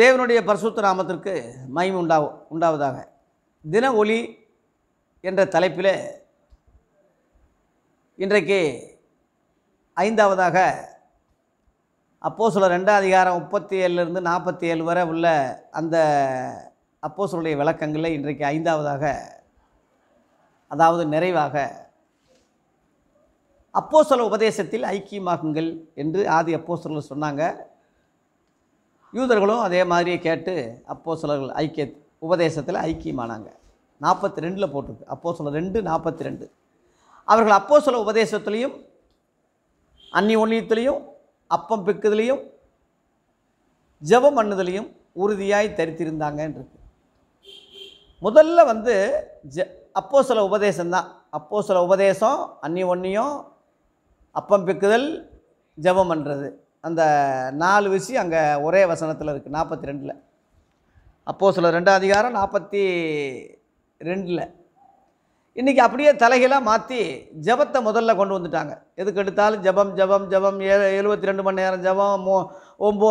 தேவனுடைய பரிசுத்த நாமத்திற்கு மயம் உண்டா உண்டாவதாக தின ஒளி என்ற தலைப்பில் இன்றைக்கு ஐந்தாவதாக அப்போ சொல்ல ரெண்டாம் அதிகாரம் முப்பத்தி ஏழுலேருந்து நாற்பத்தி ஏழு வரை உள்ள அந்த அப்போ சொல்லுடைய விளக்கங்களை இன்றைக்கு ஐந்தாவதாக அதாவது நிறைவாக அப்போ சொல்ல உபதேசத்தில் ஐக்கியமாகுங்கள் என்று ஆதி அப்போ சொல்ல சொன்னாங்க யூதர்களும் அதே மாதிரியே கேட்டு அப்போ சிலர்கள் ஐக்கிய உபதேசத்தில் ஐக்கியமானாங்க நாற்பத்தி ரெண்டில் போட்டிருக்கு அப்போ சொல்ல ரெண்டு நாற்பத்தி ரெண்டு அவர்கள் அப்போ சில உபதேசத்துலேயும் அந்நி ஒன்றியத்துலேயும் அப்பம் பிக்குதுலேயும் ஜபம் பண்ணுதலையும் உறுதியாய் தரித்திருந்தாங்கன்னு இருக்கு முதல்ல வந்து ஜ அப்போ சில உபதேசம்தான் அப்போ சில உபதேசம் அன்னி ஒன்றியம் அப்பம் பிக்குதல் ஜபம் பண்ணுறது அந்த நாலு விஷயம் அங்கே ஒரே வசனத்தில் இருக்குது நாற்பத்தி ரெண்டில் அப்போது சில ரெண்டாம் அதிகாரம் நாற்பத்தி ரெண்டில் இன்றைக்கி அப்படியே தலைகளாக மாற்றி ஜபத்தை முதல்ல கொண்டு வந்துட்டாங்க எதுக்கு எடுத்தாலும் ஜபம் ஜபம் ஜபம் ஏ எழுபத்தி ரெண்டு மணி நேரம் ஜபம் மோ ஒம்போ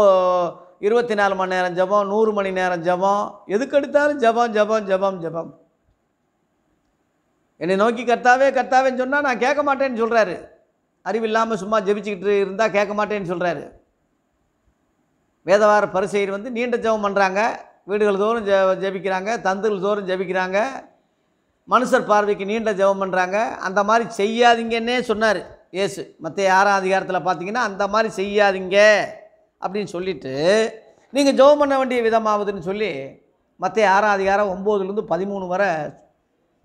இருபத்தி நாலு மணி நேரம் ஜபம் நூறு மணி நேரம் ஜபம் எதுக்கு எடுத்தாலும் ஜபம் ஜபம் ஜபம் ஜபம் என்னை நோக்கி கர்த்தாவே கர்த்தாவேன்னு சொன்னால் நான் கேட்க மாட்டேன்னு சொல்கிறாரு அறிவில்லாமல் சும்மா ஜெபிச்சுக்கிட்டு இருந்தால் கேட்க மாட்டேன்னு சொல்கிறாரு வேதவார பரிசெயர் வந்து நீண்ட ஜெபம் பண்ணுறாங்க வீடுகள் தோறும் ஜெ ஜெபிக்கிறாங்க தந்துகள் தோறும் ஜெபிக்கிறாங்க மனுஷர் பார்வைக்கு நீண்ட ஜெபம் பண்ணுறாங்க அந்த மாதிரி செய்யாதீங்கன்னே சொன்னார் இயேசு மற்ற ஆறாம் அதிகாரத்தில் பார்த்தீங்கன்னா அந்த மாதிரி செய்யாதீங்க அப்படின்னு சொல்லிவிட்டு நீங்கள் ஜெபம் பண்ண வேண்டிய விதமாகுதுன்னு சொல்லி மற்ற ஆறாம் அதிகாரம் ஒம்போதுலேருந்து பதிமூணு வரை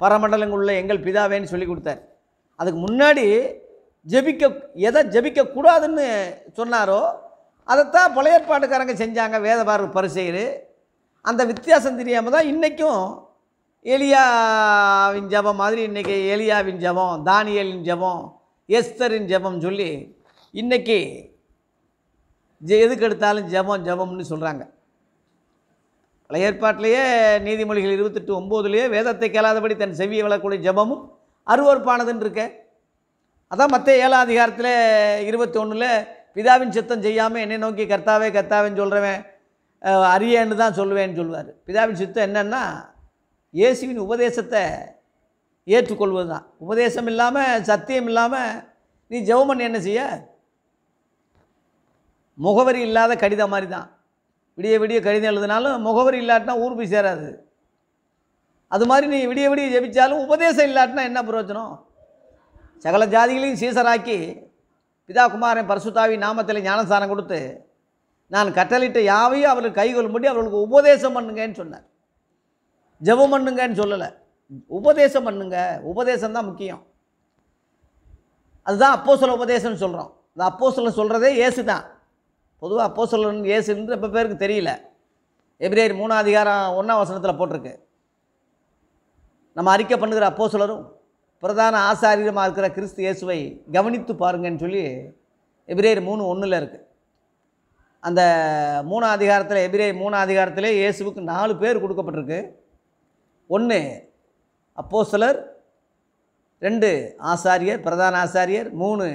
பரமண்டலங்களுள்ள எங்கள் பிதாவேன்னு சொல்லி கொடுத்தார் அதுக்கு முன்னாடி ஜெபிக்க எதை ஜெபிக்கக்கூடாதுன்னு சொன்னாரோ அதைத்தான் பழைய ஏற்பாட்டுக்காரங்க செஞ்சாங்க வேதபார பரிசெயர் அந்த வித்தியாசம் தெரியாமல் தான் இன்றைக்கும் எலியாவின் ஜபம் மாதிரி இன்றைக்கி எலியாவின் ஜபம் தானியலின் ஜபம் எஸ்தரின் ஜபம் சொல்லி இன்றைக்கி எதுக்கு எடுத்தாலும் ஜபம் ஜபம்னு சொல்கிறாங்க பழைய ஏற்பாட்டிலேயே நீதிமொழிகள் இருபத்தெட்டு ஒம்போதுலேயே வேதத்தை கேளாதபடி தன் செவியை வளரக்கூடிய ஜபமும் அருவறுப்பானதுன்னு இருக்கேன் அதான் மற்ற ஏழாம் அதிகாரத்தில் இருபத்தி ஒன்றில் பிதாவின் சித்தம் செய்யாமல் என்னை நோக்கி கர்த்தாவே கர்த்தாவேன்னு சொல்கிறவன் அரியன்னு தான் சொல்லுவேன்னு சொல்லுவார் பிதாவின் சித்தம் என்னென்னா இயேசுவின் உபதேசத்தை ஏற்றுக்கொள்வது தான் உபதேசம் இல்லாமல் சத்தியம் இல்லாமல் நீ ஜெவமன் என்ன செய்ய முகவரி இல்லாத கடிதம் மாதிரி தான் விடிய விடிய கடிதம் எழுதினாலும் முகவரி இல்லாட்டினா ஊர் போய் சேராது அது மாதிரி நீ விடிய விடிய ஜெபிச்சாலும் உபதேசம் இல்லாட்டினா என்ன பிரயோஜனம் சகல ஜாதிகளையும் சீசராக்கி பிதா குமாரன் பரசுத்தாவி நாமத்தில் ஞானஸ்தானம் கொடுத்து நான் கட்டளிட்ட யாவையும் அவர்கள் கைகொள்ளும்படி அவர்களுக்கு உபதேசம் பண்ணுங்கன்னு சொன்னார் ஜபம் பண்ணுங்கன்னு சொல்லலை உபதேசம் பண்ணுங்க உபதேசம் தான் முக்கியம் அதுதான் அப்போ சொல்ல உபதேசம்னு சொல்கிறோம் இந்த அப்போ சொல்ல சொல்கிறதே ஏசு தான் பொதுவாக அப்போ சொல்லணும் ஏசுன்னு இப்போ பேருக்கு தெரியல எப்ரேர் மூணாவது அதிகாரம் ஒன்றாம் வசனத்தில் போட்டிருக்கு நம்ம அறிக்கை பண்ணுகிற அப்போ சொல்லரும் பிரதான ஆசாரியமாக இருக்கிற கிறிஸ்து இயேசுவை கவனித்து பாருங்கன்னு சொல்லி எபிரேர் மூணு ஒன்றில் இருக்குது அந்த மூணு அதிகாரத்தில் எபிரே மூணு அதிகாரத்தில் இயேசுவுக்கு நாலு பேர் கொடுக்கப்பட்டிருக்கு ஒன்று அப்போ சிலர் ரெண்டு ஆசாரியர் பிரதான ஆசாரியர் மூணு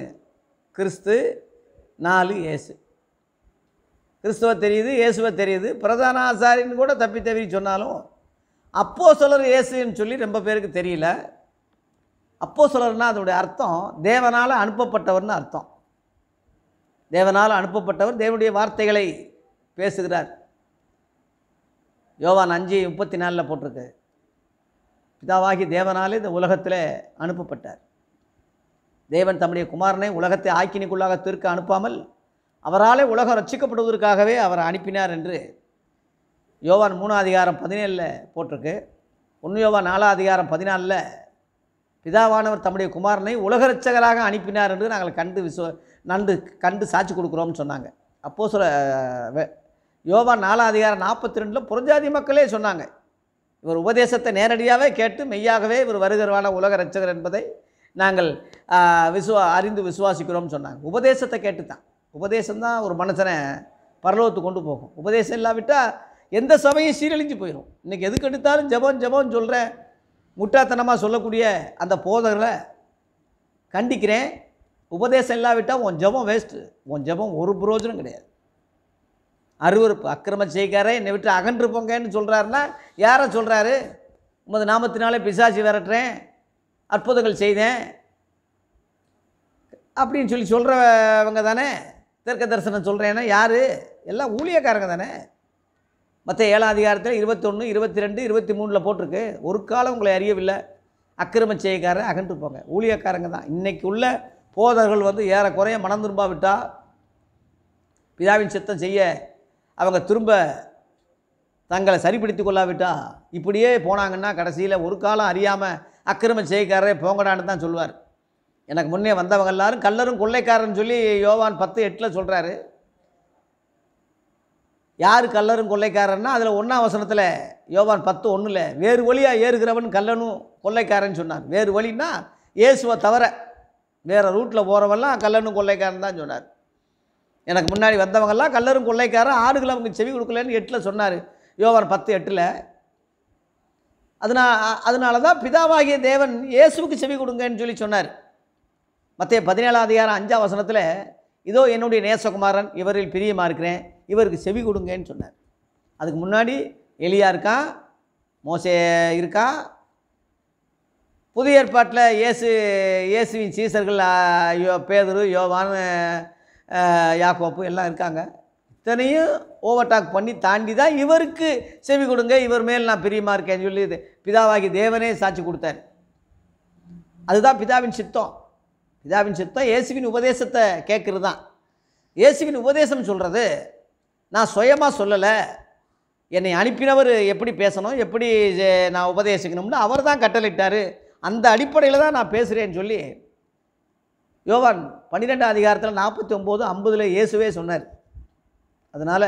கிறிஸ்து நாலு இயேசு கிறிஸ்துவ தெரியுது இயேசுவை தெரியுது பிரதான ஆசாரின்னு கூட தப்பி தவிரி சொன்னாலும் அப்போ சிலர் இயேசுன்னு சொல்லி ரொம்ப பேருக்கு தெரியல அப்போ சொல்லர்னா அதனுடைய அர்த்தம் தேவனால் அனுப்பப்பட்டவர்னு அர்த்தம் தேவனால் அனுப்பப்பட்டவர் தேவனுடைய வார்த்தைகளை பேசுகிறார் யோவான் அஞ்சு முப்பத்தி நாலில் போட்டிருக்கு பிதாவாகி தேவனாலே இந்த உலகத்தில் அனுப்பப்பட்டார் தேவன் தம்முடைய குமாரனை உலகத்தை ஆக்கினிக்குள்ளாக தீர்க்க அனுப்பாமல் அவராலே உலகம் ரட்சிக்கப்படுவதற்காகவே அவர் அனுப்பினார் என்று யோவான் மூணாம் அதிகாரம் பதினேழில் போட்டிருக்கு ஒன்று யோவான் நாலாம் அதிகாரம் பதினாலில் பிதாவானவர் தம்முடைய குமாரனை உலகரட்சகராக அனுப்பினார் என்று நாங்கள் கண்டு விசுவ நண்டு கண்டு சாட்சி கொடுக்குறோம்னு சொன்னாங்க அப்போது சொல்ல யோகா நாலாம் அதிகாரம் நாற்பத்தி ரெண்டில் புரஞ்சாதி மக்களே சொன்னாங்க இவர் உபதேசத்தை நேரடியாகவே கேட்டு மெய்யாகவே இவர் வருகிறவான உலக ரட்சகர் என்பதை நாங்கள் விசுவா அறிந்து விசுவாசிக்கிறோம்னு சொன்னாங்க உபதேசத்தை கேட்டு தான் உபதேசம் தான் ஒரு மனுஷனை பரலோத்து கொண்டு போகும் உபதேசம் இல்லாவிட்டால் எந்த சபையும் சீரழிஞ்சு போயிடும் இன்றைக்கி எதுக்கு எடுத்தாலும் ஜபம் ஜபம் சொல்கிறேன் முட்டாத்தனமாக சொல்லக்கூடிய அந்த போதகரை கண்டிக்கிறேன் உபதேசம் இல்லாவிட்டால் உன் ஜபம் வேஸ்ட்டு உன் ஜபம் ஒரு புரோஜனம் கிடையாது அருவறுப்பு அக்கிரம செய்காரே என்னை விட்டு அகன்று போங்கன்னு சொல்கிறாருன்னா யாரை சொல்கிறாரு உமது நாமத்தினாலே பிசாசி விரட்டுறேன் அற்புதங்கள் செய்தேன் அப்படின்னு சொல்லி சொல்கிறவங்க தானே தெற்க தரிசனம் சொல்கிறேன்னா யார் எல்லாம் ஊழியக்காரங்க தானே மற்ற ஏழாம் அதிகாரத்தில் இருபத்தொன்று இருபத்தி ரெண்டு இருபத்தி மூணில் போட்டிருக்கு ஒரு காலம் உங்களை அறியவில்லை அக்கிரம செய்யக்காரர் அகன்று போங்க ஊழியக்காரங்க தான் இன்றைக்கி உள்ள போதர்கள் வந்து ஏறக்குறைய மனம் திரும்பாவிட்டால் பிதாவின் சித்தம் செய்ய அவங்க திரும்ப தங்களை சரிப்படுத்தி கொள்ளாவிட்டா இப்படியே போனாங்கன்னா கடைசியில் ஒரு காலம் அறியாமல் அக்கிரம செய்யக்காரரே போங்கடான்னு தான் சொல்லுவார் எனக்கு முன்னே வந்தவங்க எல்லாரும் கல்லரும் கொள்ளைக்காரன் சொல்லி யோவான் பத்து எட்டில் சொல்கிறாரு யார் கல்லரும் கொள்ளைக்காரன்னா அதில் ஒன்றாம் வசனத்தில் யோவான் பத்து ஒன்றில் வேறு வழியாக ஏறுகிறவன் கல்லனும் கொள்ளைக்காரன் சொன்னார் வேறு வழின்னா இயேசுவை தவிர வேறு ரூட்டில் போகிறவெல்லாம் கல்லனும் கொள்ளைக்காரன் தான் சொன்னார் எனக்கு முன்னாடி வந்தவங்கெல்லாம் கல்லரும் கொள்ளைக்காரன் ஆடுகளை அவங்க செவி கொடுக்கலன்னு எட்டில் சொன்னார் யோவான் பத்து எட்டில் அதனால் அதனால தான் பிதாவாகிய தேவன் இயேசுவுக்கு செவி கொடுங்கன்னு சொல்லி சொன்னார் மற்ற பதினேழாம் அதிகாரம் அஞ்சாம் வசனத்தில் இதோ என்னுடைய நேசகுமாரன் இவரில் பிரியமாக இருக்கிறேன் இவருக்கு செவி கொடுங்கன்னு சொன்னார் அதுக்கு முன்னாடி எலியா இருக்கா மோசே இருக்கா புதிய ஏற்பாட்டில் இயேசு இயேசுவின் சீசர்கள் யோ பேதரு யோவான் யாக்கோப்பு எல்லாம் இருக்காங்க இத்தனையும் ஓவர்டாக் பண்ணி தாண்டி தான் இவருக்கு செவி கொடுங்க இவர் மேல் நான் பிரியமாக இருக்கேன்னு சொல்லி பிதாவாகி தேவனே சாட்சி கொடுத்தார் அதுதான் பிதாவின் சித்தம் பிதாவின் சித்தம் இயேசுவின் உபதேசத்தை கேட்குறது தான் இயேசுவின் உபதேசம் சொல்கிறது நான் சுயமாக சொல்லலை என்னை அனுப்பினவர் எப்படி பேசணும் எப்படி நான் உபதேசிக்கணும்னு அவர் தான் கட்டளிட்டார் அந்த அடிப்படையில் தான் நான் பேசுகிறேன்னு சொல்லி யோவான் பன்னிரெண்டாம் அதிகாரத்தில் நாற்பத்தி ஒம்பது ஐம்பதில் இயேசுவே சொன்னார் அதனால்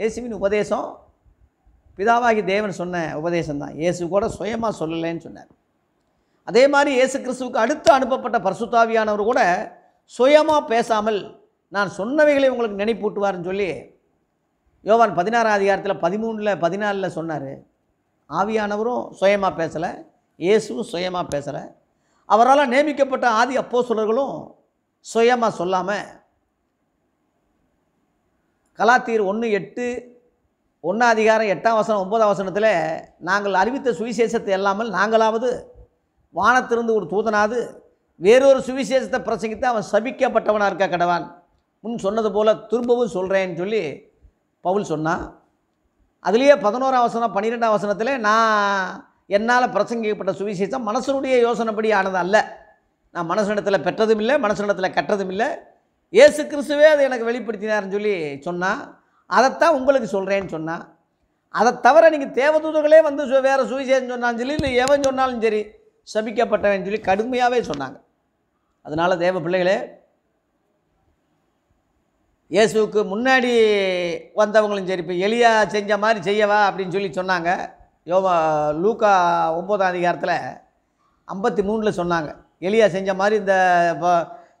இயேசுவின் உபதேசம் பிதாவாகி தேவன் சொன்ன உபதேசம் தான் இயேசு கூட சுயமாக சொல்லலைன்னு சொன்னார் அதே மாதிரி இயேசு கிறிஸ்துவுக்கு அடுத்து அனுப்பப்பட்ட பரிசுத்தாவியானவர் கூட சுயமாக பேசாமல் நான் சொன்னவைகளை உங்களுக்கு நினைப்பூட்டுவார்னு சொல்லி யோவான் பதினாறாம் அதிகாரத்தில் பதிமூணில் பதினாலில் சொன்னார் ஆவியானவரும் சுயமாக பேசலை இயேசுவும் சுயமாக பேசலை அவரால் நியமிக்கப்பட்ட ஆதி அப்போ சொல்கிறர்களும் சுயமாக சொல்லாமல் கலாத்தீர் ஒன்று எட்டு ஒன்றாம் அதிகாரம் எட்டாம் வசனம் ஒன்பதாம் வசனத்தில் நாங்கள் அறிவித்த சுவிசேஷத்தை இல்லாமல் நாங்களாவது வானத்திலிருந்து ஒரு தூதனாவது வேறொரு சுவிசேஷத்தை பிரசங்கித்து அவன் சபிக்கப்பட்டவனாக இருக்க கடவான் முன் சொன்னது போல் திரும்பவும் சொல்கிறேன்னு சொல்லி பவுல் சொன்னான் அதுலேயே பதினோராம் வசனம் பன்னிரெண்டாம் வசனத்தில் நான் என்னால் பிரசங்கிக்கப்பட்ட சுவிசேஷம் மனசனுடைய யோசனைப்படி ஆனது அல்ல நான் மனசனிடத்தில் பெற்றதும் இல்லை மனசனிடத்தில் கட்டுறதும் இல்லை ஏசு கிறிஸ்துவே அதை எனக்கு வெளிப்படுத்தினார்னு சொல்லி சொன்னான் அதைத்தான் உங்களுக்கு சொல்கிறேன்னு சொன்னான் அதை தவிர நீங்கள் தேவதூதர்களே வந்து வேறு சுவிசேஷம் சொன்னான்னு சொல்லி இல்லை எவன் சொன்னாலும் சரி சபிக்கப்பட்டவன் சொல்லி கடுமையாகவே சொன்னாங்க அதனால் தேவ பிள்ளைகளே இயேசுக்கு முன்னாடி வந்தவங்களும் சரி இப்போ எளியா செஞ்ச மாதிரி செய்யவா அப்படின்னு சொல்லி சொன்னாங்க யோவா லூக்கா ஒம்பதாம் அதிகாரத்தில் ஐம்பத்தி மூணில் சொன்னாங்க எளியா செஞ்ச மாதிரி இந்த இப்போ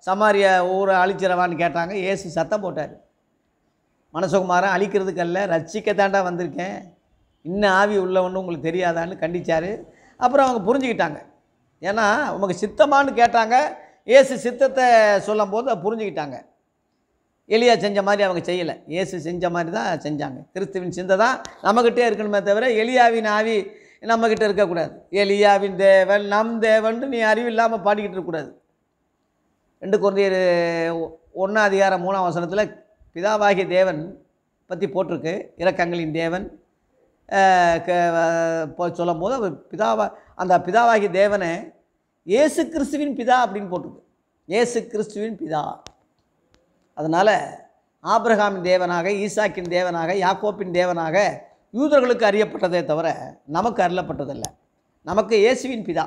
சமாரிய ஊரை அழிச்சிடவான்னு கேட்டாங்க ஏசு சத்தம் போட்டார் மனசுகுமாரன் அழிக்கிறதுக்கல்ல ரட்சிக்கத்தாண்டா வந்திருக்கேன் இன்னும் ஆவி உள்ளவன்னு உங்களுக்கு தெரியாதான்னு கண்டித்தார் அப்புறம் அவங்க புரிஞ்சுக்கிட்டாங்க ஏன்னா உங்களுக்கு சித்தமானு கேட்டாங்க ஏசு சித்தத்தை சொல்லும் போது புரிஞ்சுக்கிட்டாங்க எளியா செஞ்ச மாதிரி அவங்க செய்யலை இயேசு செஞ்ச மாதிரி தான் செஞ்சாங்க கிறிஸ்துவின் சிந்தை தான் நம்மக்கிட்டே இருக்கணுமே தவிர எளியாவின் ஆவி நம்மக்கிட்ட இருக்கக்கூடாது எலியாவின் தேவன் நம் தேவன்ட்டு நீ அறிவு இல்லாமல் பாடிக்கிட்டு இருக்கக்கூடாது ரெண்டு குழந்தையர் ஒன்றாம் அதிகாரம் மூணாம் வசனத்தில் பிதாவாகிய தேவன் பற்றி போட்டிருக்கு இறக்கங்களின் தேவன் சொல்லும் போது அவர் பிதாவா அந்த பிதாவாகிய தேவனை ஏசு கிறிஸ்துவின் பிதா அப்படின்னு போட்டிருக்கு ஏசு கிறிஸ்துவின் பிதா அதனால் ஆப்ரஹாமின் தேவனாக ஈசாக்கின் தேவனாக யாக்கோப்பின் தேவனாக யூதர்களுக்கு அறியப்பட்டதே தவிர நமக்கு அருளப்பட்டதில்லை நமக்கு இயேசுவின் பிதா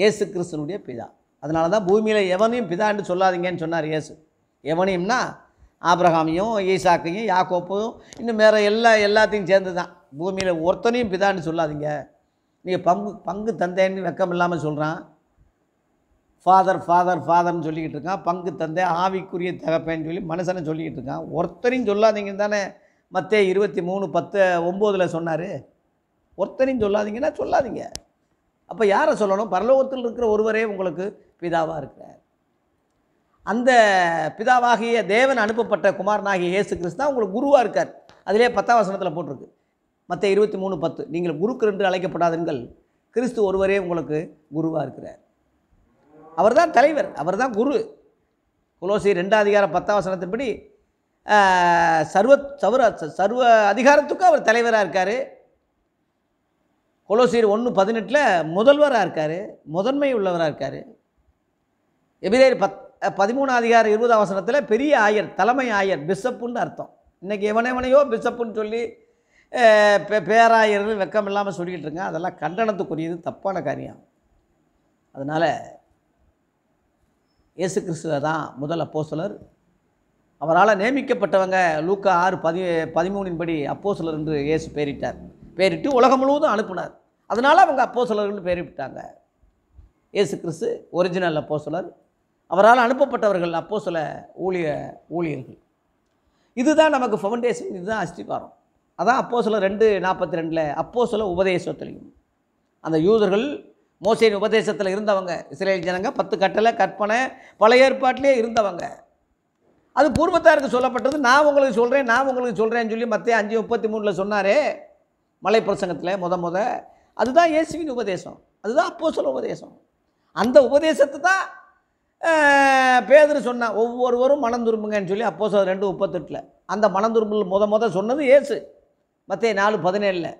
இயேசு கிறிஸ்தனுடைய பிதா அதனால தான் பூமியில் எவனையும் பிதான்னு சொல்லாதீங்கன்னு சொன்னார் இயேசு எவனையும்னா ஆப்ரஹாமையும் ஈசாக்கையும் யாக்கோப்பையும் இன்னும் வேறு எல்லா எல்லாத்தையும் சேர்ந்து தான் பூமியில் ஒருத்தனையும் பிதான்னு சொல்லாதீங்க நீங்கள் பங்கு பங்கு தந்தேன்னு வெக்கம் இல்லாமல் சொல்கிறான் ஃபாதர் ஃபாதர் ஃபாதர்னு சொல்லிக்கிட்டு இருக்கான் பங்கு தந்தை ஆவிக்குரிய தகப்பேன்னு சொல்லி மனுஷனை சொல்லிக்கிட்டு இருக்கான் ஒருத்தரையும் சொல்லாதீங்கன்னு தானே மற்ற இருபத்தி மூணு பத்து ஒம்போதில் சொன்னார் ஒருத்தரையும் சொல்லாதீங்கன்னா சொல்லாதீங்க அப்போ யாரை சொல்லணும் பரலோகத்தில் இருக்கிற ஒருவரே உங்களுக்கு பிதாவாக இருக்கிறார் அந்த பிதாவாகிய தேவன் அனுப்பப்பட்ட குமாரனாகிய இயேசு கிறிஸ்தான் உங்களுக்கு குருவாக இருக்கார் அதிலே பத்தாம் வசனத்தில் போட்டிருக்கு மற்ற இருபத்தி மூணு பத்து நீங்கள் குருக்கு என்று அழைக்கப்படாதீர்கள் கிறிஸ்து ஒருவரே உங்களுக்கு குருவாக இருக்கிறார் அவர் தான் தலைவர் அவர் தான் குரு குலோசி ரெண்டாம் அதிகார பத்தாவசனத்தின்படி சர்வ சவுர சர்வ அதிகாரத்துக்கும் அவர் தலைவராக இருக்கார் கொலோசியர் ஒன்று பதினெட்டில் முதல்வராக இருக்கார் முதன்மை உள்ளவராக இருக்கார் எபிரேர் பத் பதிமூணு அதிகார இருபது அவசரத்தில் பெரிய ஆயர் தலைமை ஆயர் பிஷப்புன்னு அர்த்தம் இன்றைக்கி எவனெவனையோ பிஷப்புன்னு சொல்லி பேராயர்கள் வெக்கம் இல்லாமல் சொல்லிக்கிட்டு இருக்கேன் அதெல்லாம் கண்டனத்துக்குரியது தப்பான காரியம் அதனால் இயேசு கிறிஸ்துவ தான் முதல் அப்போசலர் அவரால் நியமிக்கப்பட்டவங்க லூக்கா ஆறு பதி பதிமூணின்படி அப்போசலர் என்று இயேசு பேரிட்டார் பேரிட்டு உலகம் முழுவதும் அனுப்புனார் அதனால் அவங்க அப்போசலர்னு பேரிட்டாங்க இயேசு கிறிஸ்து ஒரிஜினல் அப்போசலர் அவரால் அனுப்பப்பட்டவர்கள் அப்போ சில ஊழிய ஊழியர்கள் இதுதான் நமக்கு ஃபவுண்டேஷன் இதுதான் அஸ்திபாரம் அதான் அப்போ சில ரெண்டு நாற்பத்தி ரெண்டில் அப்போ சில உபதேசத்துலையும் அந்த யூதர்கள் மோசையின் உபதேசத்தில் இருந்தவங்க இஸ்ரேல் ஜனங்க பத்து கட்டளை கற்பனை பழைய ஏற்பாட்டிலே இருந்தவங்க அது பூர்வத்தாருக்கு சொல்லப்பட்டது நான் உங்களுக்கு சொல்கிறேன் நான் உங்களுக்கு சொல்கிறேன்னு சொல்லி மற்ற அஞ்சு முப்பத்தி மூணில் சொன்னாரே மலை பிரசங்கத்தில் முத முத அதுதான் இயேசுவின் உபதேசம் அதுதான் அப்போ சொல்ல உபதேசம் அந்த உபதேசத்தை தான் பேதர் சொன்ன ஒவ்வொருவரும் மனம் திரும்புங்கன்னு சொல்லி அப்போ ரெண்டு முப்பத்தெட்டில் அந்த மனம் திரும்பல் முத முத சொன்னது ஏசு மற்ற நாலு பதினேழில்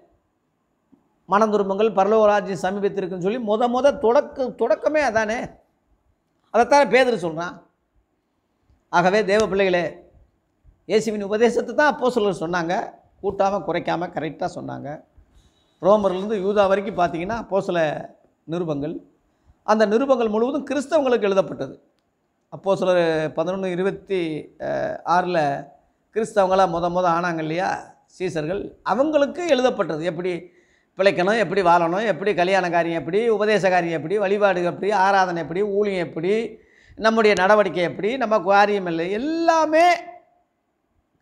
மனதுரும்பங்கள் பரலோகராஜ்யம் சமீபத்திற்குன்னு சொல்லி முத முத தொடக்க தொடக்கமே அதானே அதைத்தான் பேதர் சொல்கிறான் ஆகவே தேவ பிள்ளைகளே இயேசுவின் உபதேசத்தை தான் அப்போ சொல்ல சொன்னாங்க கூட்டாமல் குறைக்காமல் கரெக்டாக சொன்னாங்க ரோமர்லேருந்து யூதா வரைக்கும் பார்த்தீங்கன்னா அப்போ சில நிருபங்கள் அந்த நிருபங்கள் முழுவதும் கிறிஸ்தவங்களுக்கு எழுதப்பட்டது அப்போ சில பதினொன்று இருபத்தி ஆறில் கிறிஸ்தவங்களாக முத முத ஆனாங்க இல்லையா சீசர்கள் அவங்களுக்கு எழுதப்பட்டது எப்படி பிழைக்கணும் எப்படி வாழணும் எப்படி கல்யாண காரியம் எப்படி உபதேச காரியம் எப்படி வழிபாடு எப்படி ஆராதனை எப்படி ஊழியம் எப்படி நம்முடைய நடவடிக்கை எப்படி நம்ம காரியம் இல்லை எல்லாமே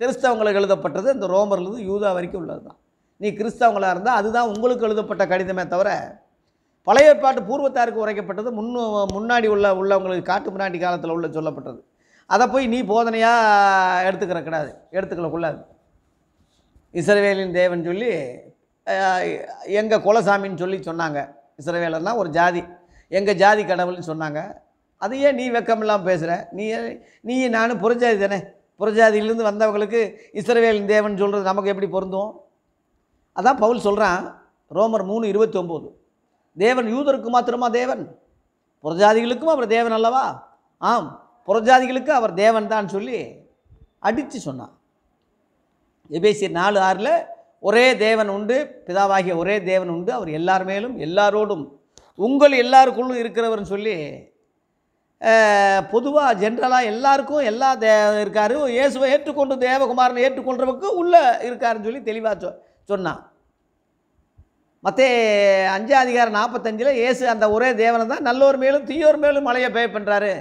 கிறிஸ்தவங்களுக்கு எழுதப்பட்டது இந்த ரோமர்லேருந்து யூதா வரைக்கும் உள்ளது தான் நீ கிறிஸ்தவங்களாக இருந்தால் அதுதான் உங்களுக்கு எழுதப்பட்ட கடிதமே தவிர பழைய பாட்டு பூர்வத்தாருக்கு உரைக்கப்பட்டது முன்னு முன்னாடி உள்ள உள்ளவங்களுக்கு காட்டு முன்னாடி காலத்தில் உள்ள சொல்லப்பட்டது அதை போய் நீ போதனையாக எடுத்துக்கிற கிடையாது எடுத்துக்கல கூடாது இசைவேலின் தேவன் சொல்லி எங்கள் குலசாமின்னு சொல்லி சொன்னாங்க இசைவேலர்னா ஒரு ஜாதி எங்கள் ஜாதி கடவுள்னு சொன்னாங்க அது ஏன் நீ வெக்கமில்லாமல் பேசுகிற நீ நீ நானும் புறஜாதி தானே புறஜாதியிலேருந்து வந்தவங்களுக்கு இஸ்ரவேலின் தேவன் சொல்கிறது நமக்கு எப்படி பொருந்தும் அதான் பவுல் சொல்கிறான் ரோமர் மூணு இருபத்தி ஒம்பது தேவன் யூதருக்கு மாத்திரமா தேவன் புறஜாதிகளுக்கும் அவர் தேவன் அல்லவா ஆம் புறஜாதிகளுக்கு அவர் தேவன் தான் சொல்லி அடித்து சொன்னான் எபேசி நாலு ஆறில் ஒரே தேவன் உண்டு பிதாவாகிய ஒரே தேவன் உண்டு அவர் எல்லார் மேலும் எல்லாரோடும் உங்கள் எல்லாருக்குள்ளும் இருக்கிறவர்னு சொல்லி பொதுவாக ஜென்ரலாக எல்லாருக்கும் எல்லா தே இருக்கார் இயேசுவை ஏற்றுக்கொண்டு தேவகுமாரனை ஏற்றுக்கொள்றவுக்கு உள்ளே இருக்காருன்னு சொல்லி தெளிவாக சொ சொன்னான் மற்ற அஞ்சாம் அதிகாரம் நாற்பத்தஞ்சில் இயேசு அந்த ஒரே தேவனை தான் நல்லோர் மேலும் தீயோர் மேலும் மழையை பே பண்ணுறாரு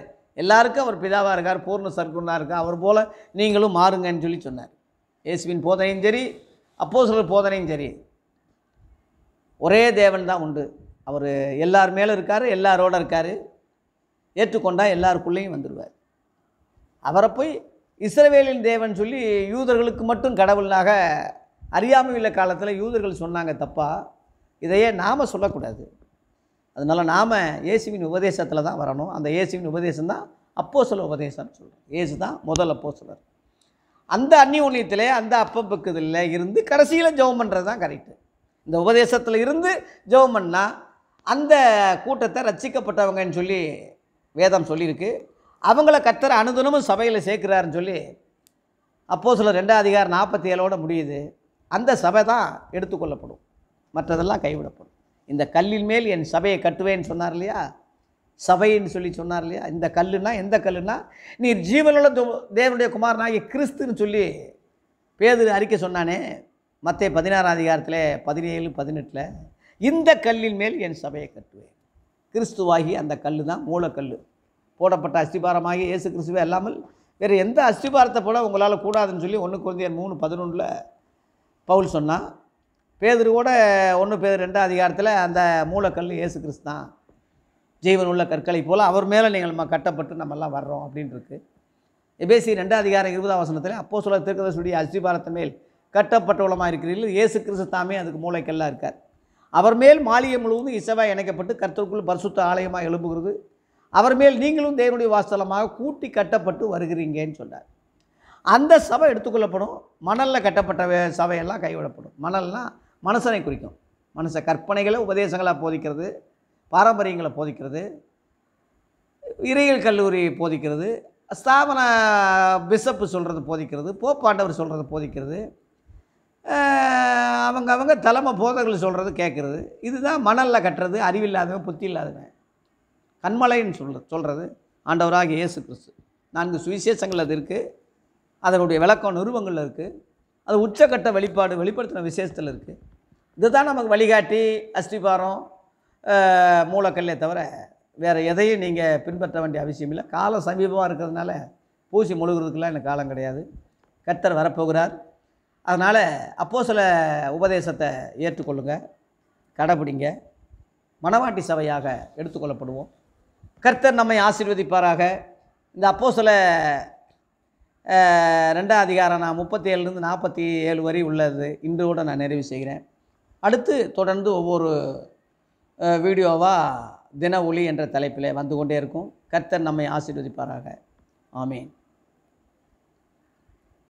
எல்லாருக்கும் அவர் பிதாவாக இருக்கார் பூர்ண சர்க்குனாக இருக்கார் அவர் போல் நீங்களும் மாறுங்கன்னு சொல்லி சொன்னார் இயேசுவின் போதையும் சரி அப்போ சில போதனையும் சரி ஒரே தேவன் தான் உண்டு அவர் எல்லார் மேலே இருக்கார் எல்லாரோடு இருக்கார் ஏற்றுக்கொண்டால் எல்லாருக்குள்ளேயும் வந்துடுவார் அவரை போய் இஸ்ரவேலின் தேவன் சொல்லி யூதர்களுக்கு மட்டும் கடவுளாக அறியாமை உள்ள காலத்தில் யூதர்கள் சொன்னாங்க தப்பா இதையே நாம் சொல்லக்கூடாது அதனால் நாம் இயேசுவின் உபதேசத்தில் தான் வரணும் அந்த இயேசுவின் உபதேசம் தான் அப்போ சொல்ல உபதேசம்னு சொல்கிறோம் இயேசு தான் முதல் அப்போ சொல்லர் அந்த அந்நியூன்யத்திலே அந்த அப்ப பக்கத்தில் இருந்து கடைசியில் ஜெபம் பண்ணுறது தான் கரெக்டு இந்த உபதேசத்தில் இருந்து ஜெபம் பண்ணால் அந்த கூட்டத்தை ரச்சிக்கப்பட்டவங்கன்னு சொல்லி வேதம் சொல்லியிருக்கு அவங்கள கத்துற அனுதனமும் சபையில் சேர்க்குறாருன்னு சொல்லி அப்போ சில ரெண்டாம் அதிகாரம் நாற்பத்தி ஏழோட முடியுது அந்த சபை தான் எடுத்துக்கொள்ளப்படும் மற்றதெல்லாம் கைவிடப்படும் இந்த கல்லின் மேல் என் சபையை கட்டுவேன்னு சொன்னார் இல்லையா சபைன்னு சொல்லி சொன்னார் இல்லையா இந்த கல்லுனா எந்த கல்லுனா நீ ஜீவனுள்ள தேவனுடைய குமாரனாகி கிறிஸ்துன்னு சொல்லி பேது அறிக்கை சொன்னானே மற்ற பதினாறாம் அதிகாரத்தில் பதினேழு பதினெட்டில் இந்த கல்லின் மேல் என் சபையை கட்டுவேன் கிறிஸ்துவாகி அந்த கல் தான் மூலக்கல் போடப்பட்ட அஸ்திபாரமாகி இயேசு கிறிஸ்துவே இல்லாமல் வேறு எந்த அஸ்திபாரத்தை போல உங்களால் கூடாதுன்னு சொல்லி ஒன்று குழந்தையர் மூணு பதினொன்றில் பவுல் சொன்னான் பேதர் கூட ஒன்று பேர் ரெண்டாம் அதிகாரத்தில் அந்த மூலக்கல் இயேசு கிறிஸ்து தான் ஜெய்வன் உள்ள கற்களை போல் அவர் மேலே நீங்கள் நம்ம கட்டப்பட்டு நம்மெல்லாம் வர்றோம் அப்படின்னு இருக்குது எபேசி ரெண்டாம் அதிகாரம் இருபதாம் வசனத்தில் அப்போ சொல்ல திருக்கதர்சனுடைய அஸ்திபாரத்தின் மேல் கட்டப்பட்டவளமாக இருக்கிறீர்கள் இயேசு கிறிஸ்து தாமே அதுக்கு மூளைக்கெல்லாம் இருக்கார் அவர் மேல் மாளிகை முழுவதும் இசவாய் இணைக்கப்பட்டு கர்த்தருக்குள் பரிசுத்த ஆலயமாக எழும்புகிறது அவர் மேல் நீங்களும் தேவனுடைய வாசலமாக கூட்டி கட்டப்பட்டு வருகிறீங்கன்னு சொன்னார் அந்த சபை எடுத்துக்கொள்ளப்படும் மணலில் கட்டப்பட்ட சபையெல்லாம் கைவிடப்படும் மணல்னால் மனசனை குறிக்கும் மனசை கற்பனைகளை உபதேசங்களாக போதிக்கிறது பாரம்பரியங்களை போதிக்கிறது இறையல் கல்லூரி போதிக்கிறது ஸ்தாபன பிஷப்பு சொல்கிறது போதிக்கிறது போப்பாண்டவர் சொல்கிறது போதிக்கிறது அவங்க அவங்க தலைமை போதர்கள் சொல்கிறது கேட்குறது இதுதான் மணலில் கட்டுறது அறிவில்லாதவங்க புத்தி இல்லாதவங்க கண்மலைன்னு சொல் சொல்கிறது ஆண்டவராக இயேசு கிறிஸ்து நான்கு சுவிசேஷங்கள் அது இருக்குது அதனுடைய விளக்கம் நிறுவங்கள் இருக்குது அது உச்சக்கட்ட வெளிப்பாடு வெளிப்படுத்தின விசேஷத்தில் இருக்குது இதுதான் நமக்கு வழிகாட்டி அஸ்திபாரம் மூலக்கல்லே தவிர வேறு எதையும் நீங்கள் பின்பற்ற வேண்டிய அவசியம் இல்லை காலம் சமீபமாக இருக்கிறதுனால பூசி முழுகிறதுக்கெலாம் எனக்கு காலம் கிடையாது கர்த்தர் வரப்போகிறார் அதனால் அப்போ சில உபதேசத்தை ஏற்றுக்கொள்ளுங்கள் கடைபிடிங்க மனவாட்டி சபையாக எடுத்துக்கொள்ளப்படுவோம் கர்த்தர் நம்மை ஆசீர்வதிப்பாராக இந்த அப்போ சில ரெண்டாம் அதிகாரம் நான் முப்பத்தி ஏழுலேருந்து நாற்பத்தி ஏழு வரை உள்ளது இன்று கூட நான் நிறைவு செய்கிறேன் அடுத்து தொடர்ந்து ஒவ்வொரு வீடியோவாக தின ஒளி என்ற தலைப்பில் வந்து கொண்டே இருக்கும் கர்த்தர் நம்மை ஆசீர்வதிப்பாராக ஆமீன்